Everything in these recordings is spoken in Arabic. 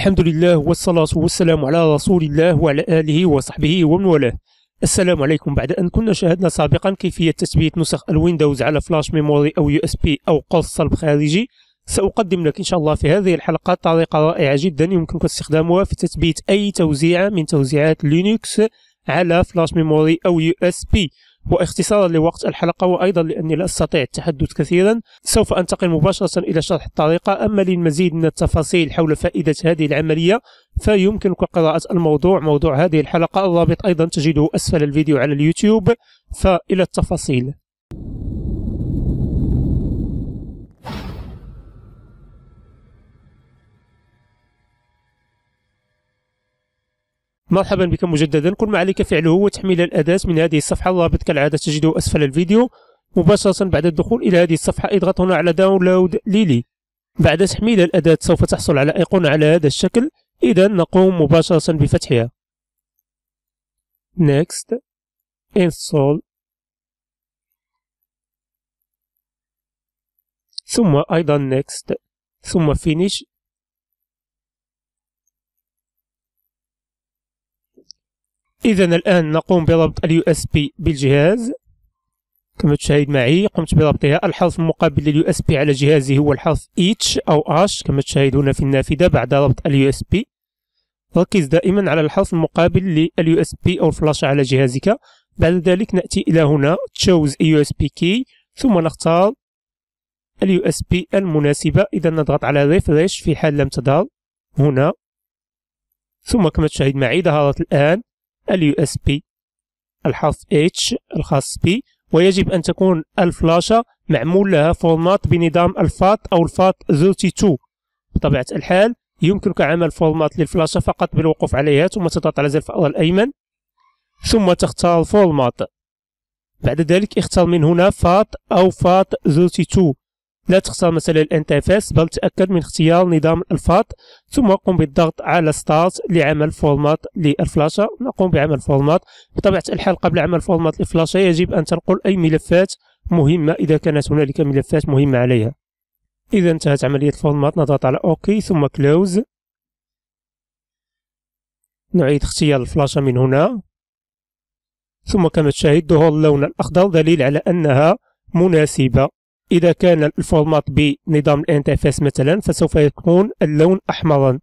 الحمد لله والصلاة والسلام على رسول الله وعلى آله وصحبه ومن والاه السلام عليكم بعد أن كنا شاهدنا سابقا كيفية تثبيت نسخ الويندوز على فلاش ميموري أو يو اس بي أو قرص صلب خارجي سأقدم لك إن شاء الله في هذه الحلقة طريقة رائعة جدا يمكنك استخدامها في تثبيت أي توزيعة من توزيعات لينكس على فلاش ميموري أو يو اس بي واختصارا لوقت الحلقة وأيضا لأني لا أستطيع التحدث كثيرا سوف أنتقل مباشرة إلى شرح الطريقة أما للمزيد من التفاصيل حول فائدة هذه العملية فيمكنك قراءة الموضوع موضوع هذه الحلقة الرابط أيضا تجده أسفل الفيديو على اليوتيوب فإلى التفاصيل مرحبا بكم مجددا كل ما عليك فعله هو تحميل الأداة من هذه الصفحة الرابط كالعادة تجده أسفل الفيديو مباشرة بعد الدخول إلى هذه الصفحة اضغط هنا على داونلود ليلي بعد تحميل الأداة سوف تحصل على أيقونة على هذا الشكل إذا نقوم مباشرة بفتحها Next Install ثم أيضا Next ثم Finish إذا الآن نقوم بربط اليو اس بي بالجهاز كما تشاهد معي قمت بربطها الحرف المقابل لليو اس بي على جهازي هو الحرف اتش أو اش كما تشاهدون في النافذة بعد ربط اليو اس بي ركز دائما على الحرف المقابل لليو اس بي أو الفلاشة على جهازك بعد ذلك نأتي إلى هنا تشوز يو اس بي كي ثم نختار اليو اس بي المناسبة إذا نضغط على ريفريش في حال لم تظهر هنا ثم كما تشاهد معي ظهرت الآن اليو اس بي الحرف اتش الخاص بي ويجب أن تكون الفلاشة معمول لها فورمات بنظام الفات أو الفات 32 بطبيعة الحال يمكنك عمل فورمات للفلاشة فقط بالوقوف عليها ثم تضغط على زر الفأرة الأيمن ثم تختار فورمات بعد ذلك اختر من هنا فات أو فات 32 لا تختار مثلا الانترفيس بل تأكد من اختيار نظام الفات ثم قم بالضغط على ستارت لعمل فورمات للفلاشة نقوم بعمل فورمات بطبيعة الحال قبل عمل فورمات الفلاشة يجب أن تنقل أي ملفات مهمة إذا كانت هنالك ملفات مهمة عليها إذا انتهت عملية الفورمات نضغط على أوكي ثم كلوز نعيد اختيار الفلاشة من هنا ثم كما تشاهد ظهور اللون الأخضر دليل على أنها مناسبة إذا كان الفورمات بنظام الانترفيس مثلا فسوف يكون اللون أحمرا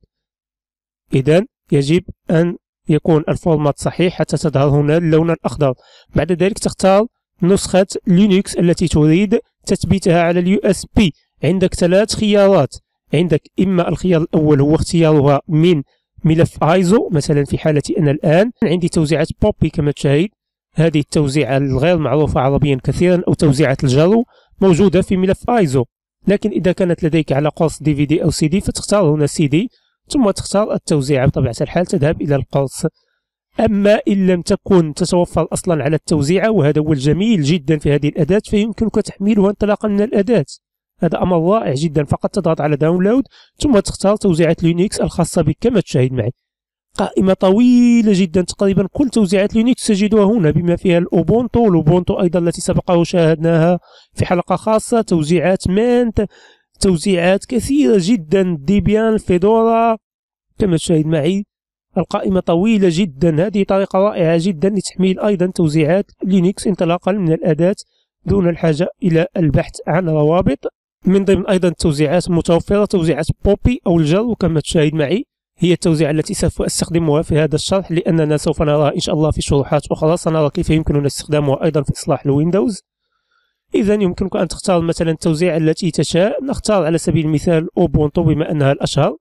إذا يجب أن يكون الفورمات صحيح حتى تظهر هنا اللون الأخضر بعد ذلك تختار نسخة لينكس التي تريد تثبيتها على اليو اس بي عندك ثلاث خيارات عندك إما الخيار الأول هو اختيارها من ملف ايزو مثلا في حالتي أنا الآن عندي توزيعة بوبي كما تشاهد هذه التوزيعة الغير معروفة عربيا كثيرا أو توزيعة الجرو موجودة في ملف ايزو لكن إذا كانت لديك على قوس دي في دي أو سي دي فتختار هنا سي دي ثم تختار التوزيع بطبيعة الحال تذهب إلى القوس أما إن لم تكن تتوفر أصلا على التوزيع وهذا هو الجميل جدا في هذه الأداة فيمكنك تحميلها انطلاقا من الأداة هذا أمر رائع جدا فقط تضغط على داونلود ثم تختار توزيعة لينكس الخاصة بك كما تشاهد معي قائمة طويلة جدا تقريبا كل توزيعات لينكس تجدها هنا بما فيها الأوبونتو الأوبونتو أيضا التي سبق وشاهدناها في حلقة خاصة توزيعات مانت توزيعات كثيرة جدا ديبيان فيدورا كما تشاهد معي القائمة طويلة جدا هذه طريقة رائعة جدا لتحميل أيضا توزيعات لينكس انطلاقا من الأداة دون الحاجة إلى البحث عن روابط من ضمن أيضا التوزيعات المتوفرة توزيعات بوبي أو الجر كما تشاهد معي هي التوزيع التي سوف أستخدمها في هذا الشرح لأننا سوف نراها إن شاء الله في شروحات أخرى سنرى كيف يمكننا استخدامها أيضا في إصلاح الويندوز إذا يمكنك أن تختار مثلا التوزيع التي تشاء نختار على سبيل المثال أوبونتو بما أنها الأشهر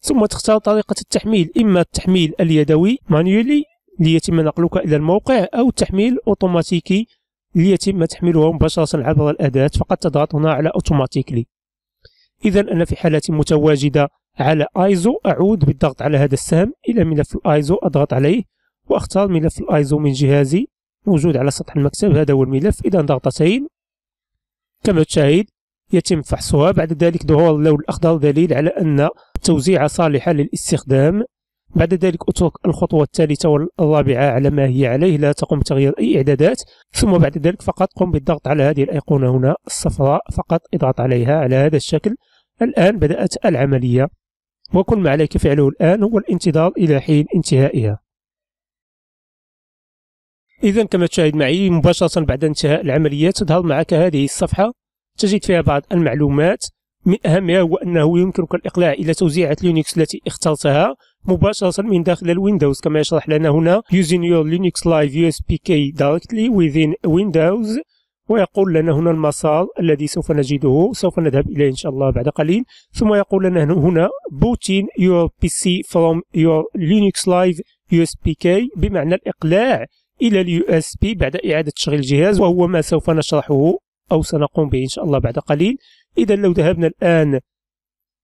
ثم تختار طريقة التحميل إما التحميل اليدوي مانيولي ليتم نقلك إلى الموقع أو التحميل أوتوماتيكي ليتم تحميله مباشرة عبر الأداة فقد تضغط هنا على أوتوماتيكلي إذا أنا في حالة متواجدة على ايزو اعود بالضغط على هذا السهم الى ملف الايزو اضغط عليه واختار ملف الايزو من جهازي موجود على سطح المكتب هذا هو الملف اذا ضغطتين كما تشاهد يتم فحصها بعد ذلك ظهور اللون الاخضر دليل على ان التوزيعة صالحة للاستخدام بعد ذلك اترك الخطوة الثالثة والرابعة على ما هي عليه لا تقوم بتغيير أي إعدادات ثم بعد ذلك فقط قم بالضغط على هذه الأيقونة هنا الصفراء فقط اضغط عليها على هذا الشكل الآن بدأت العملية وكل ما عليك فعله الآن هو الانتظار إلى حين انتهائها إذا كما تشاهد معي مباشرة بعد انتهاء العملية تظهر معك هذه الصفحة تجد فيها بعض المعلومات من أهمها هو أنه يمكنك الإقلاع إلى توزيعة لينكس التي اخترتها مباشرة من داخل الويندوز كما يشرح لنا هنا using your Linux Live USB key directly within Windows ويقول لنا هنا المصال الذي سوف نجده سوف نذهب إليه إن شاء الله بعد قليل ثم يقول لنا هنا booting your PC from your Linux Live بي كي بمعنى الإقلاع إلى اليو اس بي بعد إعادة تشغيل الجهاز وهو ما سوف نشرحه أو سنقوم به إن شاء الله بعد قليل إذا لو ذهبنا الآن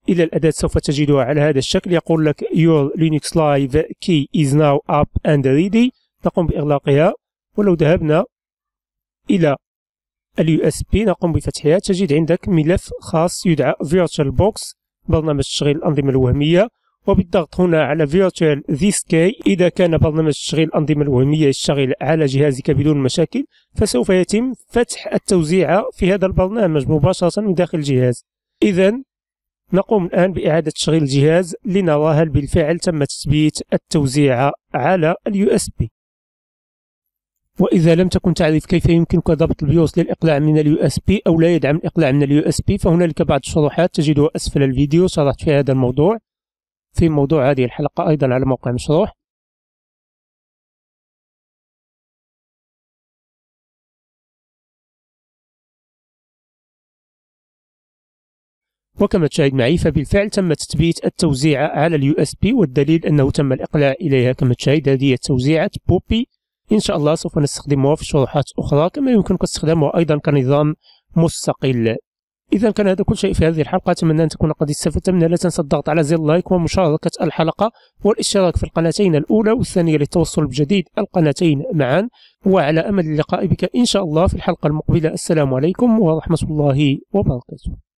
إلى الأداة سوف تجدها على هذا الشكل يقول لك Your Linux Live Key is now up and ready نقوم بإغلاقها ولو ذهبنا إلى اليو اس بي نقوم بفتحها تجد عندك ملف خاص يدعى فيرتشوال بوكس برنامج تشغيل الأنظمة الوهمية وبالضغط هنا على فيرتشوال ذيس كي إذا كان برنامج تشغيل الأنظمة الوهمية يشتغل على جهازك بدون مشاكل فسوف يتم فتح التوزيع في هذا البرنامج مباشرة من داخل الجهاز إذا نقوم الآن بإعادة تشغيل الجهاز لنرى هل بالفعل تم تثبيت التوزيع على اليو اس بي وإذا لم تكن تعرف كيف يمكنك ضبط البيوس للإقلاع من اليو اس بي أو لا يدعم الإقلاع من اليو اس بي فهنالك بعض الشروحات تجدها أسفل الفيديو شرحت في هذا الموضوع في موضوع هذه الحلقة أيضا على موقع مشروح وكما تشاهد معي فبالفعل تم تثبيت التوزيعة على اليو اس بي والدليل أنه تم الإقلاع إليها كما تشاهد هذه توزيعة بوبي إن شاء الله سوف نستخدمها في شروحات أخرى كما يمكنك استخدامها أيضا كنظام مستقل إذا كان هذا كل شيء في هذه الحلقة أتمنى أن تكون قد استفدت منها لا تنسى الضغط على زر لايك ومشاركة الحلقة والاشتراك في القناتين الأولى والثانية للتوصل بجديد القناتين معا وعلى أمل اللقاء بك إن شاء الله في الحلقة المقبلة السلام عليكم ورحمة الله وبركاته